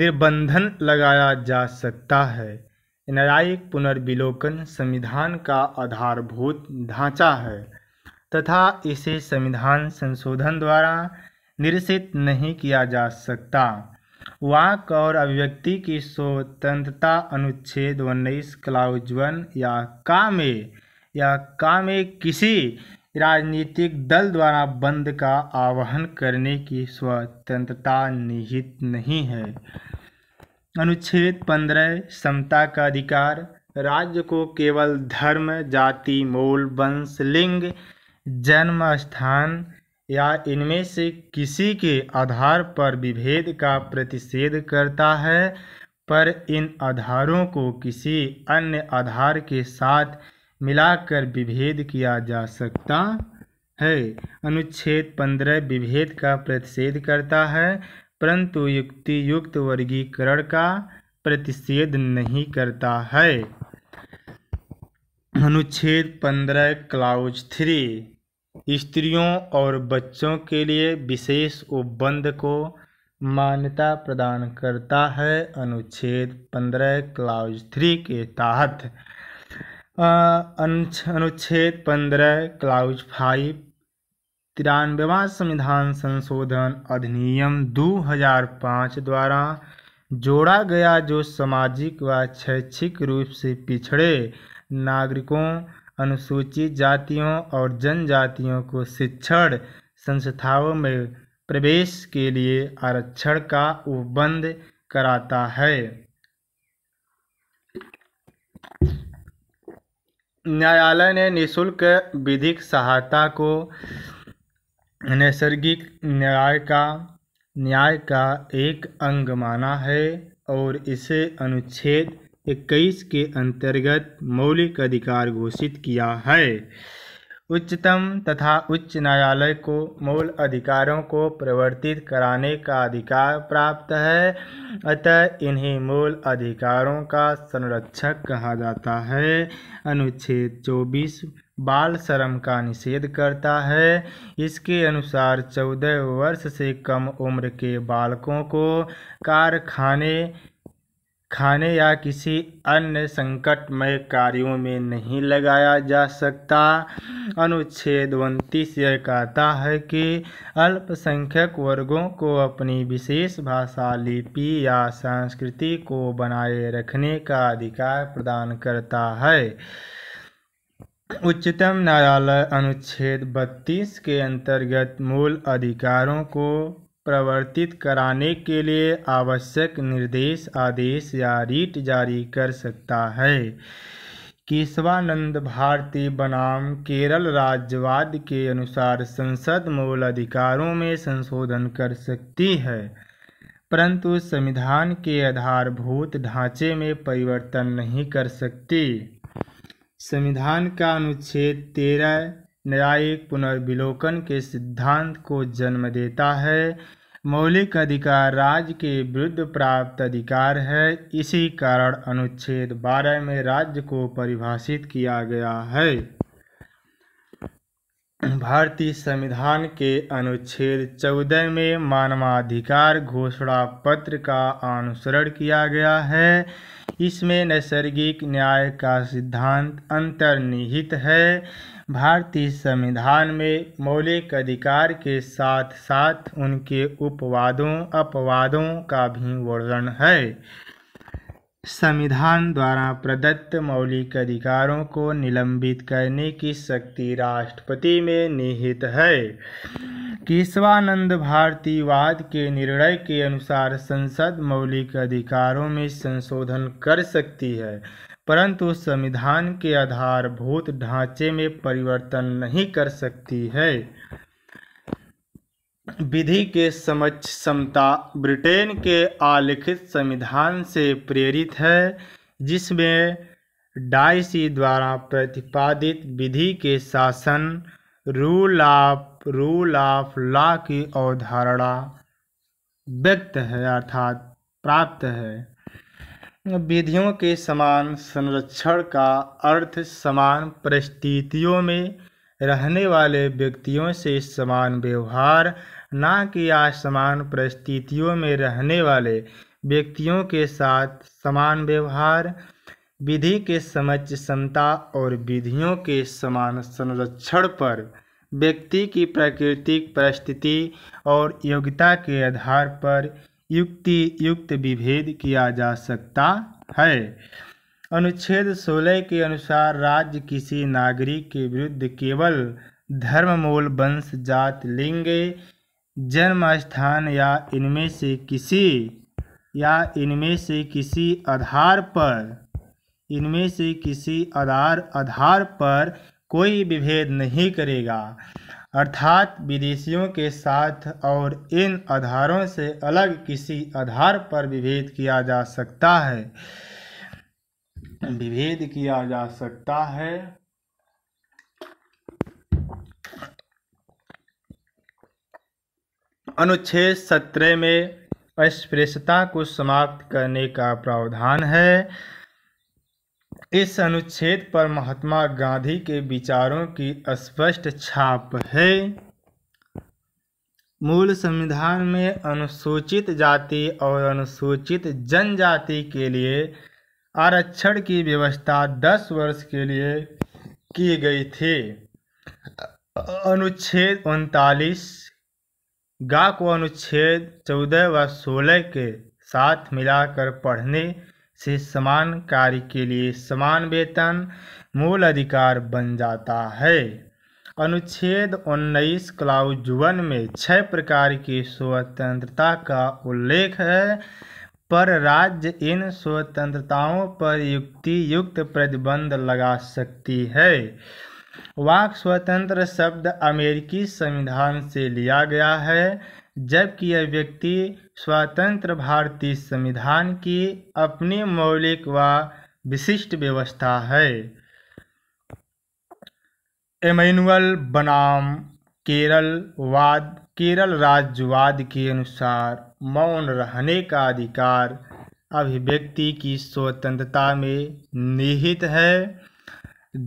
निर्बंधन लगाया जा सकता है न्यायिक पुनर्विलोकन संविधान का आधारभूत ढांचा है तथा इसे संविधान संशोधन द्वारा निरसित नहीं किया जा सकता वाक और अभिव्यक्ति की स्वतंत्रता अनुच्छेद उन्नीस क्लाउजन या कामे या कामे किसी राजनीतिक दल द्वारा बंद का आह्वान करने की स्वतंत्रता निहित नहीं है अनुच्छेद पंद्रह समता का अधिकार राज्य को केवल धर्म जाति मूल वंश लिंग जन्म स्थान या इनमें से किसी के आधार पर विभेद का प्रतिषेध करता है पर इन आधारों को किसी अन्य आधार के साथ मिलाकर विभेद किया जा सकता है अनुच्छेद पंद्रह विभेद का प्रतिषेध करता है परंतु युक्ति युक्त वर्गीकरण का प्रतिषेध नहीं करता है अनुच्छेद पंद्रह क्लाउज थ्री स्त्रियों और बच्चों के लिए विशेष उपबंध को मान्यता प्रदान करता है अनुच्छेद पंद्रह क्लाउज थ्री के तहत अनुच्छेद पंद्रह क्लाउज फाइव तिरानवेवा संविधान संशोधन अधिनियम 2005 द्वारा जोड़ा गया जो सामाजिक व शैक्षिक रूप से पिछड़े नागरिकों अनुसूचित जातियों और जनजातियों को शिक्षण संस्थाओं में प्रवेश के लिए आरक्षण का उपबंध कराता है न्यायालय ने निशुल्क विधिक सहायता को नैसर्गिक न्याय का न्याय का एक अंग माना है और इसे अनुच्छेद इक्कीस के अंतर्गत मौलिक अधिकार घोषित किया है उच्चतम तथा उच्च न्यायालय को मूल अधिकारों को प्रवर्तित कराने का अधिकार प्राप्त है अतः इन्हीं मूल अधिकारों का संरक्षक कहा जाता है अनुच्छेद 24 बाल श्रम का निषेध करता है इसके अनुसार 14 वर्ष से कम उम्र के बालकों को कारखाने खाने या किसी अन्य संकटमय कार्यों में नहीं लगाया जा सकता अनुच्छेद उनतीस यह कहता है कि अल्पसंख्यक वर्गों को अपनी विशेष भाषा लिपि या संस्कृति को बनाए रखने का अधिकार प्रदान करता है उच्चतम न्यायालय अनुच्छेद 32 के अंतर्गत मूल अधिकारों को प्रवर्तित कराने के लिए आवश्यक निर्देश आदेश या रीट जारी कर सकता है केशवानंद भारती बनाम केरल राज्यवाद के अनुसार संसद मूल अधिकारों में संशोधन कर सकती है परंतु संविधान के आधारभूत ढांचे में परिवर्तन नहीं कर सकती संविधान का अनुच्छेद तेरह न्यायिक पुनर्विलोकन के सिद्धांत को जन्म देता है मौलिक अधिकार राज्य के विरुद्ध प्राप्त अधिकार है इसी कारण अनुच्छेद 12 में राज्य को परिभाषित किया गया है भारतीय संविधान के अनुच्छेद 14 में मानवाधिकार घोषणा पत्र का अनुसरण किया गया है इसमें नैसर्गिक न्याय का सिद्धांत अंतर्निहित है भारतीय संविधान में मौलिक अधिकार के साथ साथ उनके उपवादों अपवादों का भी वर्णन है संविधान द्वारा प्रदत्त मौलिक अधिकारों को निलंबित करने की शक्ति राष्ट्रपति में निहित है केशवानंद भारतीवाद के निर्णय के अनुसार संसद मौलिक अधिकारों में संशोधन कर सकती है परंतु संविधान के आधारभूत ढांचे में परिवर्तन नहीं कर सकती है विधि के समक्ष समता ब्रिटेन के आलिखित संविधान से प्रेरित है जिसमें डाइसी द्वारा प्रतिपादित विधि के शासन rule of rule of law की अवधारणा व्यक्त है अर्थात प्राप्त है विधियों के समान संरक्षण का अर्थ समान परिस्थितियों में रहने वाले व्यक्तियों से समान व्यवहार न कि असमान परिस्थितियों में रहने वाले व्यक्तियों के साथ समान व्यवहार विधि के समक्ष क्षमता और विधियों के समान संरक्षण पर व्यक्ति की प्राकृतिक परिस्थिति और योग्यता के आधार पर युक्ति युक्त विभेद किया जा सकता है अनुच्छेद 16 के अनुसार राज्य किसी नागरिक के विरुद्ध केवल धर्म मूल वंश जात लिंग जन्म स्थान या इनमें से किसी या इनमें से किसी आधार पर इनमें से किसी आधार आधार पर कोई विभेद नहीं करेगा अर्थात विदेशियों के साथ और इन आधारों से अलग किसी आधार पर विभेद किया जा सकता है विभेद किया जा सकता है अनुच्छेद सत्रह में अस्पृश्यता को समाप्त करने का प्रावधान है इस अनुच्छेद पर महात्मा गांधी के विचारों की स्पष्ट छाप है मूल संविधान में अनुसूचित जाति और अनुसूचित जनजाति के लिए आरक्षण की व्यवस्था दस वर्ष के लिए की गई थी अनुच्छेद उनतालीस गा को अनुच्छेद चौदह व सोलह के साथ मिलाकर पढ़ने से समान कार्य के लिए समान वेतन मूल अधिकार बन जाता है अनुच्छेद 19 क्लाउज वन में छह प्रकार की स्वतंत्रता का उल्लेख है पर राज्य इन स्वतंत्रताओं पर युक्ति युक्त प्रतिबंध लगा सकती है वाक स्वतंत्र शब्द अमेरिकी संविधान से लिया गया है जबकि यह व्यक्ति स्वतंत्र भारतीय संविधान की अपनी मौलिक व विशिष्ट व्यवस्था है एमैनुअल बनाम केरल वाद केरल राज्यवाद के अनुसार मौन रहने का अधिकार अभिव्यक्ति की स्वतंत्रता में निहित है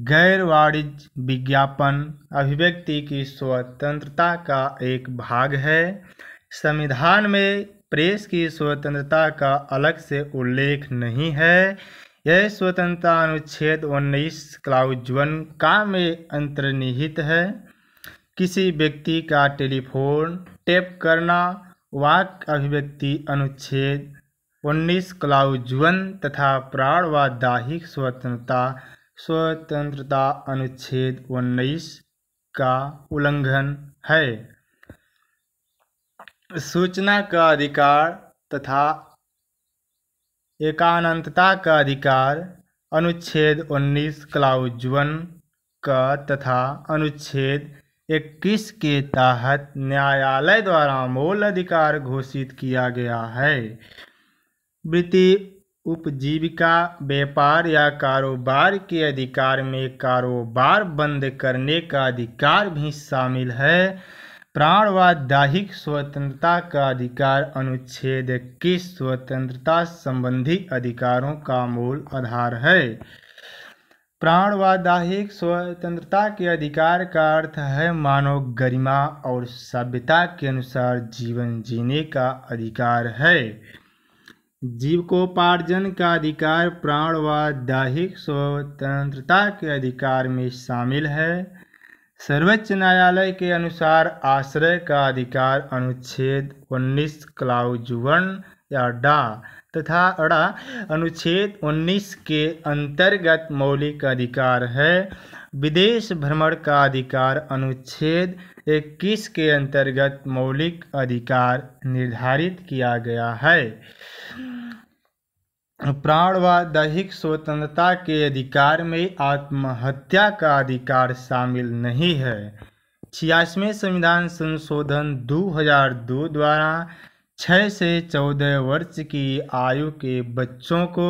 गैर वाणिज्य विज्ञापन अभिव्यक्ति की स्वतंत्रता का एक भाग है संविधान में प्रेस की स्वतंत्रता का अलग से उल्लेख नहीं है यह स्वतंत्रता अनुच्छेद उन्नीस क्लाउज वन का में अंतर्निहित है किसी व्यक्ति का टेलीफोन टेप करना वाक अभिव्यक्ति अनुच्छेद उन्नीस क्लाउज वन तथा प्राण व दाहिक स्वतंत्रता स्वतंत्रता अनुच्छेद उन्नीस का उल्लंघन है सूचना का अधिकार तथा एकानंतता का अधिकार अनुच्छेद 19 क्लाउज वन का तथा अनुच्छेद 21 के तहत न्यायालय द्वारा मूल अधिकार घोषित किया गया है वित्तीय उपजीविका व्यापार या कारोबार के अधिकार में कारोबार बंद करने का अधिकार भी शामिल है प्राण व दाहिक स्वतंत्रता का अधिकार अनुच्छेद की स्वतंत्रता संबंधी अधिकारों का मूल आधार है प्राण व दाहिक स्वतंत्रता के अधिकार का अर्थ है मानव गरिमा और सभ्यता के अनुसार जीवन जीने का अधिकार है जीवकोपार्जन का अधिकार प्राण व दाहिक स्वतंत्रता के अधिकार में शामिल है सर्वोच्च न्यायालय के अनुसार आश्रय का अधिकार अनुच्छेद 19 क्लाउजुवन या डा तथा अड़ा अनुच्छेद 19 के अंतर्गत मौलिक अधिकार है विदेश भ्रमण का अधिकार अनुच्छेद 21 के अंतर्गत मौलिक अधिकार निर्धारित किया गया है प्राण व दैहिक स्वतंत्रता के अधिकार में आत्महत्या का अधिकार शामिल नहीं है छियासवें संविधान संशोधन 2002 द्वारा छः से चौदह वर्ष की आयु के बच्चों को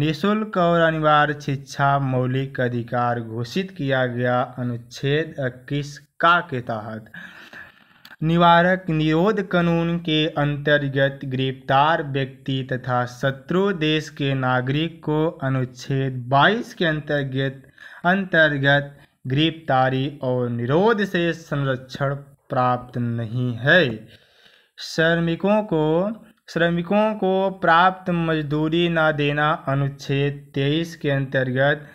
निशुल्क और अनिवार्य शिक्षा मौलिक अधिकार घोषित किया गया अनुच्छेद इक्कीस का के तहत निवारक निरोध कानून के अंतर्गत गिरफ्तार व्यक्ति तथा शत्रु देश के नागरिक को अनुच्छेद 22 के अंतर्गत अंतर्गत गिरफ्तारी और निरोध से संरक्षण प्राप्त नहीं है श्रमिकों को श्रमिकों को प्राप्त मजदूरी न देना अनुच्छेद 23 के अंतर्गत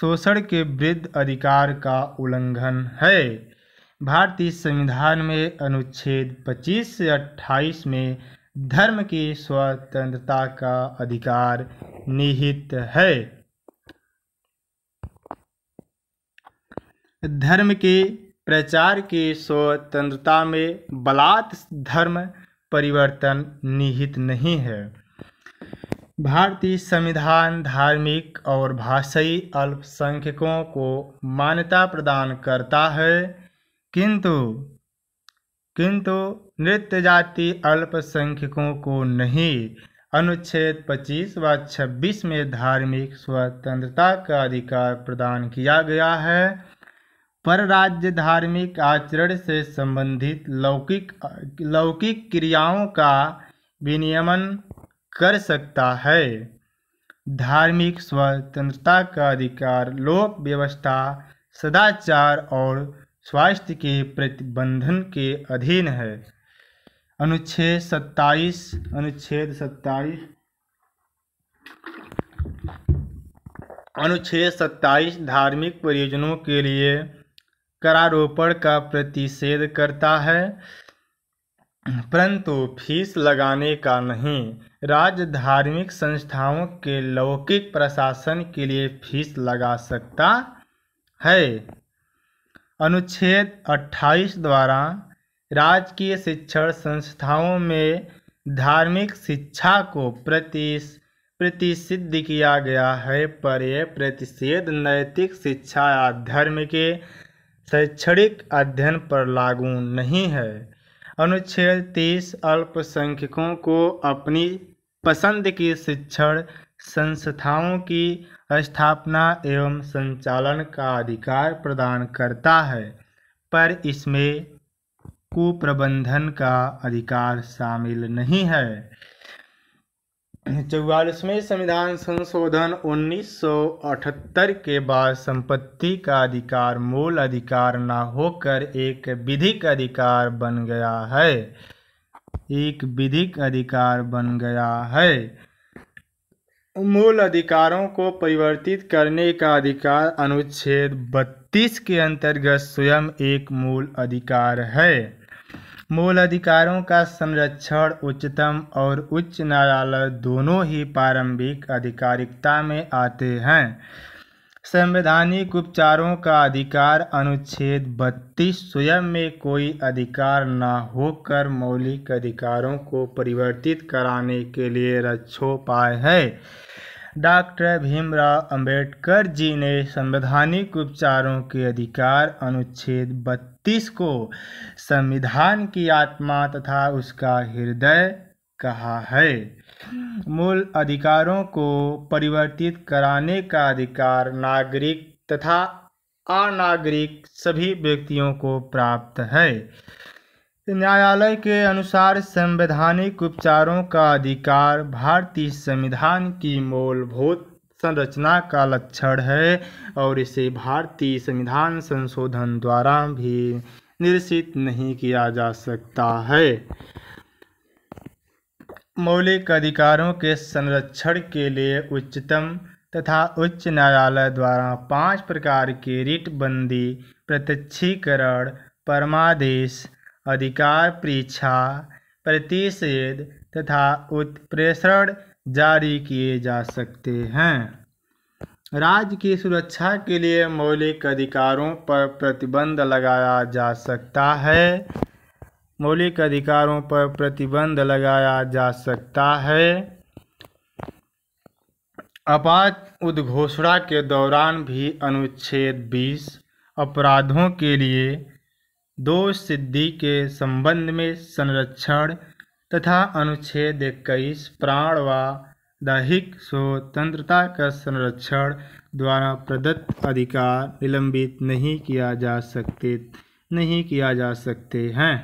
शोषण के वृद्ध अधिकार का उल्लंघन है भारतीय संविधान में अनुच्छेद 25 से 28 में धर्म की स्वतंत्रता का अधिकार निहित है धर्म के प्रचार की स्वतंत्रता में बलात् धर्म परिवर्तन निहित नहीं है भारतीय संविधान धार्मिक और भाषाई अल्पसंख्यकों को मान्यता प्रदान करता है किंतु किंतु नृत्य जाति अल्पसंख्यकों को नहीं अनुच्छेद 25 व 26 में धार्मिक स्वतंत्रता का अधिकार प्रदान किया गया है पर राज्य धार्मिक आचरण से संबंधित लौकिक लौकिक क्रियाओं का विनियमन कर सकता है धार्मिक स्वतंत्रता का अधिकार लोक व्यवस्था सदाचार और स्वास्थ्य के प्रतिबंधन के अधीन है अनुच्छेद सत्ताईस अनुच्छेद सत्ताईस अनुच्छेद सत्ताईस धार्मिक परियोजनों के लिए करारोपण का प्रतिषेध करता है परंतु फीस लगाने का नहीं राज्य धार्मिक संस्थाओं के लौकिक प्रशासन के लिए फीस लगा सकता है अनुच्छेद 28 द्वारा राजकीय शिक्षण संस्थाओं में धार्मिक शिक्षा को प्रतिश प्रतिषिद्ध किया गया है पर यह प्रतिषेध नैतिक शिक्षा या धर्म के शैक्षणिक अध्ययन पर लागू नहीं है अनुच्छेद तीस अल्पसंख्यकों को अपनी पसंद की शिक्षण संस्थाओं की स्थापना एवं संचालन का अधिकार प्रदान करता है पर इसमें कुप्रबंधन का अधिकार शामिल नहीं है चौवालीसवें संविधान संशोधन 1978 के बाद संपत्ति का अधिकार मूल अधिकार न होकर एक विधिक अधिकार बन गया है एक विधिक अधिकार बन गया है मूल अधिकारों को परिवर्तित करने का अधिकार अनुच्छेद बत्तीस के अंतर्गत स्वयं एक मूल अधिकार है मूल अधिकारों का संरक्षण उच्चतम और उच्च न्यायालय दोनों ही प्रारंभिक आधिकारिकता में आते हैं संवैधानिक उपचारों का अधिकार अनुच्छेद बत्तीस स्वयं में कोई अधिकार न होकर मौलिक अधिकारों को परिवर्तित कराने के लिए रक्षोपाय है डॉक्टर भीमराव अंबेडकर जी ने संवैधानिक उपचारों के अधिकार अनुच्छेद बत्तीस को संविधान की आत्मा तथा उसका हृदय कहा है मूल अधिकारों को परिवर्तित कराने का अधिकार नागरिक तथा अनागरिक सभी व्यक्तियों को प्राप्त है न्यायालय के अनुसार संवैधानिक उपचारों का अधिकार भारतीय संविधान की मूलभूत संरचना का लक्षण है और इसे भारतीय संविधान संशोधन द्वारा भी निरसित नहीं किया जा सकता है मौलिक अधिकारों के संरक्षण के लिए उच्चतम तथा उच्च न्यायालय द्वारा पांच प्रकार के रिट बंदी प्रत्यक्षीकरण परमादेश अधिकार परीक्षा प्रतिषेध तथा उत्प्रेषण जारी किए जा सकते हैं राज्य की सुरक्षा के लिए मौलिक अधिकारों पर प्रतिबंध लगाया जा सकता है मौलिक अधिकारों पर प्रतिबंध लगाया जा सकता है आपात उद्घोषणा के दौरान भी अनुच्छेद 20 अपराधों के लिए दोष सिद्धि के संबंध में संरक्षण तथा अनुच्छेद इक्कीस प्राण व दैहिक स्वतंत्रता का संरक्षण द्वारा प्रदत्त अधिकार निलंबित नहीं किया जा सकते नहीं किया जा सकते हैं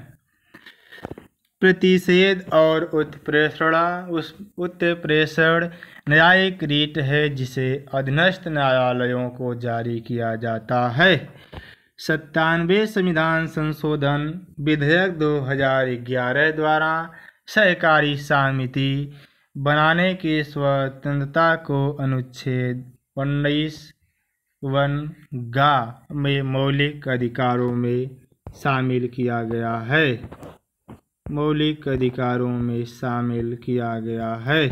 प्रतिषेध और उत्प्रेषणा उस उत्प्रेषण न्यायिक रीत है जिसे अधीनस्थ न्यायालयों को जारी किया जाता है सत्तानवे संविधान संशोधन विधेयक 2011 द्वारा सहकारी समिति बनाने की स्वतंत्रता को अनुच्छेद उन्नीस वन गा में मौलिक अधिकारों में शामिल किया गया है मौलिक अधिकारों में शामिल किया गया है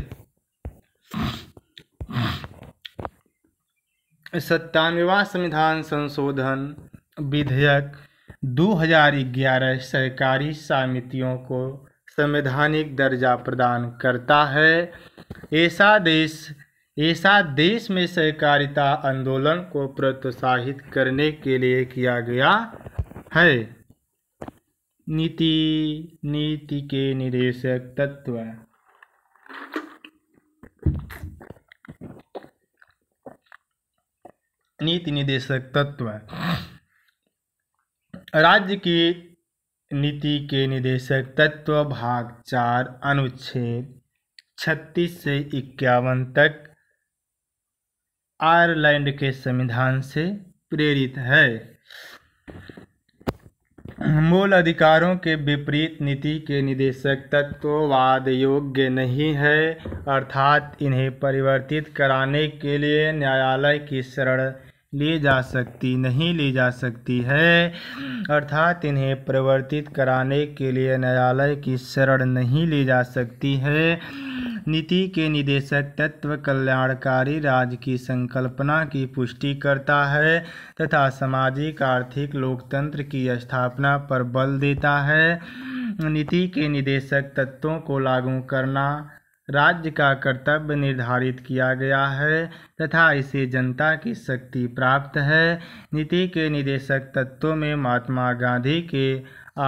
सत्तानवा संविधान संशोधन विधेयक 2011 सहकारी समितियों को संवैधानिक दर्जा प्रदान करता है ऐसा देश ऐसा देश में सहकारिता आंदोलन को प्रोत्साहित करने के लिए किया गया है नीति नीति के निदेशक तत्व नीति निदेशक तत्व राज्य की नीति के निदेशक तत्व भाग चार अनुच्छेद छत्तीस से इक्यावन तक आयरलैंड के संविधान से प्रेरित है मूल अधिकारों के विपरीत नीति के निदेशक तत्ववाद योग्य नहीं है अर्थात इन्हें परिवर्तित कराने के लिए न्यायालय की शरण ली जा सकती नहीं ली जा सकती है अर्थात इन्हें परिवर्तित कराने के लिए न्यायालय की शरण नहीं ली जा सकती है नीति के निदेशक तत्व कल्याणकारी राज्य की संकल्पना की पुष्टि करता है तथा सामाजिक आर्थिक लोकतंत्र की स्थापना पर बल देता है नीति के निदेशक तत्वों को लागू करना राज्य का कर्तव्य निर्धारित किया गया है तथा इसे जनता की शक्ति प्राप्त है नीति के निदेशक तत्वों में महात्मा गांधी के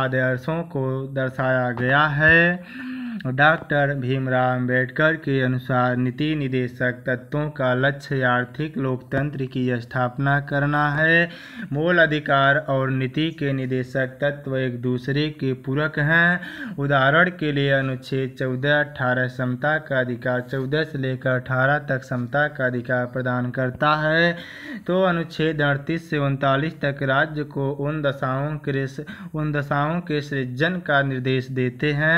आदर्शों को दर्शाया गया है डॉक्टर भीमराव अंबेडकर के अनुसार नीति निदेशक तत्वों का लक्ष्य आर्थिक लोकतंत्र की स्थापना करना है मूल अधिकार और नीति के निदेशक तत्व एक दूसरे के पूरक हैं उदाहरण के लिए अनुच्छेद चौदह अठारह समता का अधिकार चौदह से लेकर अठारह तक समता का अधिकार प्रदान करता है तो अनुच्छेद अड़तीस से उनतालीस तक राज्य को उन दशाओं के उन दशाओं के सृजन का निर्देश देते हैं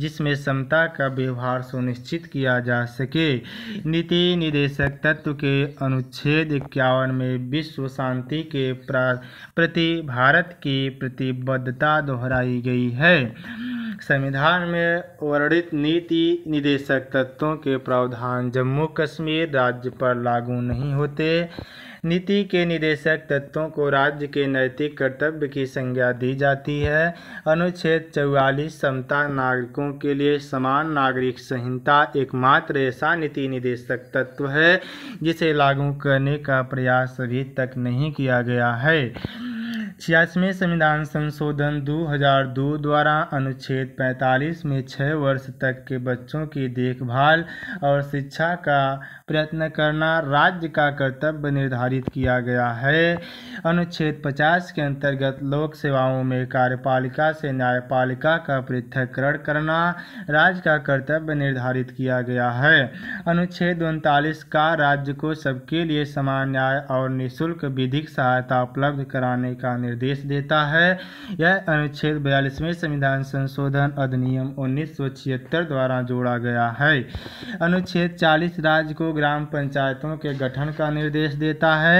जिसमें समता का व्यवहार सुनिश्चित किया जा सके नीति निदेशक तत्व के अनुच्छेद इक्यावन में विश्व शांति के प्रति भारत की प्रतिबद्धता दोहराई गई है संविधान में वर्णित नीति निदेशक तत्वों के प्रावधान जम्मू कश्मीर राज्य पर लागू नहीं होते नीति के निदेशक तत्वों को राज्य के नैतिक कर्तव्य की संज्ञा दी जाती है अनुच्छेद चौवालीस समता नागरिकों के लिए समान नागरिक संहिता एकमात्र ऐसा नीति निदेशक तत्व है जिसे लागू करने का प्रयास अभी तक नहीं किया गया है छियासवें संविधान संशोधन 2002 द्वारा अनुच्छेद 45 में छः वर्ष तक के बच्चों की देखभाल और शिक्षा का प्रयत्न करना राज्य का कर्तव्य निर्धारित किया गया है अनुच्छेद 50 के अंतर्गत लोक सेवाओं में कार्यपालिका से न्यायपालिका का पृथककरण करना राज्य का कर्तव्य निर्धारित किया गया है अनुच्छेद उनतालीस का राज्य को सबके लिए समान न्याय और निःशुल्क विधिक सहायता उपलब्ध कराने का निर्देश देता है यह अनुच्छेद बयालीसवें संविधान संशोधन अधिनियम उन्नीस द्वारा जोड़ा गया है अनुच्छेद 40 राज्य को ग्राम पंचायतों के गठन का निर्देश देता है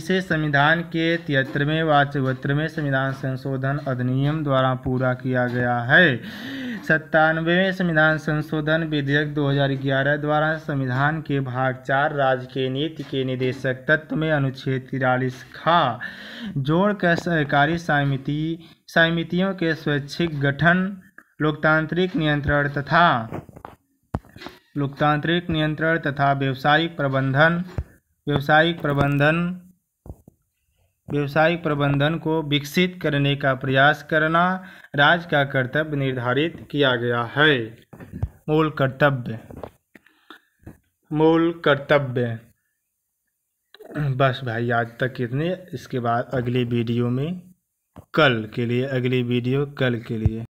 इसे संविधान के तिहत्तरवें व चौहत्तरवें संविधान संशोधन अधिनियम द्वारा पूरा किया गया है सत्तानवेवें संविधान संशोधन विधेयक 2011 द्वारा संविधान के भाग चार राज्य के नीति के निदेशक तत्व में अनुच्छेद तिरालीस खा जोड़कर सहकारी समिति समितियों के स्वैच्छिक गठन लोकतांत्रिक नियंत्रण तथा लोकतांत्रिक नियंत्रण तथा व्यवसायिक प्रबंधन व्यवसायिक प्रबंधन व्यवसायिक प्रबंधन को विकसित करने का प्रयास करना राज्य का कर्तव्य निर्धारित किया गया है मूल कर्तव्य मूल कर्तव्य बस भाई आज तक इतने इसके बाद अगली वीडियो में कल के लिए अगली वीडियो कल के लिए